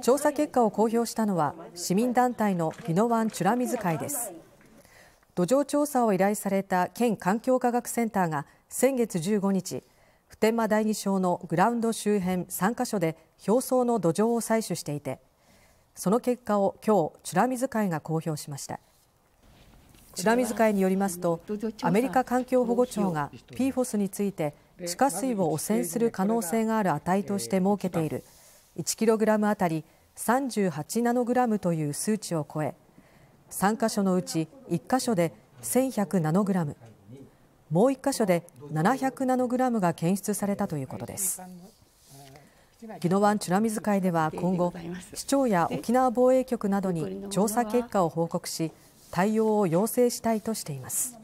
調査結果を公表したのは市民団体の宜野湾美ら水会です土壌調査を依頼された県環境科学センターが先月15日普天間第二小のグラウンド周辺3カ所で表層の土壌を採取していてその結果を今日美ら水会が公表しました美ら水会によりますとアメリカ環境保護庁が PFOS について地下水を汚染する可能性がある値として設けている 1kg あたり38ナノグラムという数値を超え、3箇所のうち1箇所で1100ナノグラム、もう1箇所で700ナノグラムが検出されたということです。宜野湾美ら水会では今後、市長や沖縄防衛局などに調査結果を報告し、対応を要請したいとしています。